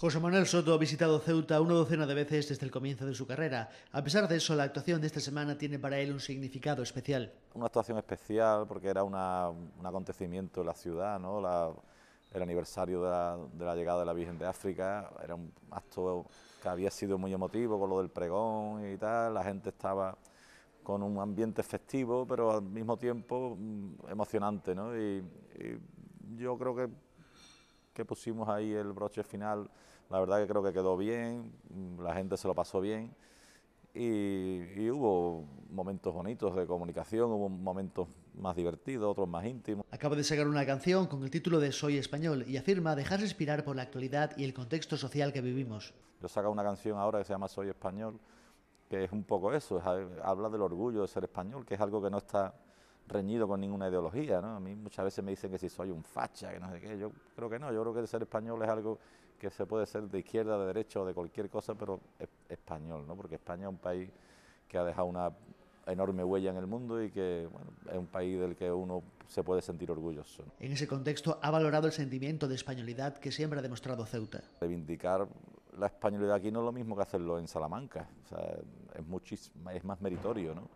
José Manuel Soto ha visitado Ceuta una docena de veces desde el comienzo de su carrera. A pesar de eso, la actuación de esta semana tiene para él un significado especial. Una actuación especial porque era un acontecimiento en la ciudad, ¿no? el aniversario de la, llegada de la Virgen de África, era un acto que había sido muy emotivo con lo del pregón y tal, la gente estaba con un ambiente festivo, pero al mismo tiempo mm, emocionante, y yo creo que que pusimos ahí el broche final, la verdad que creo que quedó bien, mm, la gente se lo pasó bien y, hubo momentos bonitos de comunicación, hubo momentos más divertidos, otros más íntimos. Acaba de sacar una canción con el título de Soy español y afirma dejar respirar por la actualidad y el contexto social que vivimos. Yo saco una canción ahora que se llama Soy español, que es un poco eso, habla del orgullo de ser español, que es algo que no está reñido con ninguna ideología, ¿no? A mí muchas veces me dicen que si soy un facha, que no sé qué, yo creo que no, yo creo que ser español es algo que se puede ser de izquierda, de derecha o de cualquier cosa, pero español, ¿no? Porque España es un país que ha dejado una enorme huella en el mundo y que bueno, es un país del que uno se puede sentir orgulloso. En ese contexto, ¿ha valorado el sentimiento de españolidad que siempre ha demostrado Ceuta? Reivindicar la españolidad aquí no es lo mismo que hacerlo en Salamanca, o sea, es, es más meritorio, ¿no?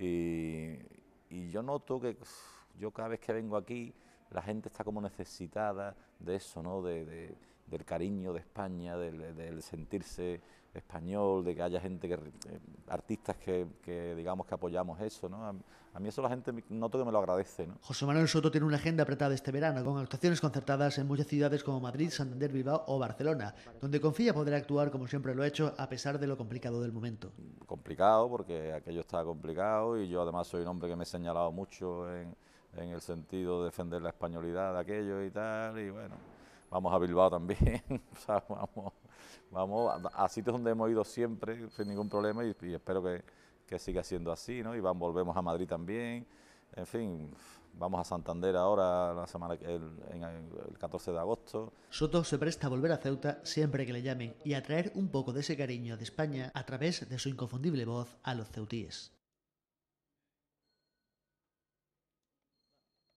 Y, y yo noto que yo cada vez que vengo aquí, la gente está como necesitada de eso, ¿no? de, de del cariño de España, del, sentirse español, de que haya gente, que eh, artistas que, digamos que apoyamos eso, ¿no? A, mí eso la gente noto que me lo agradece, José Manuel Soto tiene una agenda apretada este verano, con actuaciones concertadas en muchas ciudades como Madrid, Santander, Bilbao o Barcelona, donde confía poder actuar como siempre lo ha he hecho, a pesar de lo complicado del momento. Complicado, porque aquello está complicado y yo además soy un hombre que me he señalado mucho en, el sentido de defender la españolidad de aquello y tal, y bueno vamos a Bilbao también, vamos, a, sitios donde hemos ido siempre sin ningún problema y, espero que, siga siendo así, ¿no? Y van, volvemos a Madrid también, en fin, vamos a Santander ahora la semana el, en el 14 de agosto. Soto se presta a volver a Ceuta siempre que le llamen y a traer un poco de ese cariño de España a través de su inconfundible voz a los ceutíes.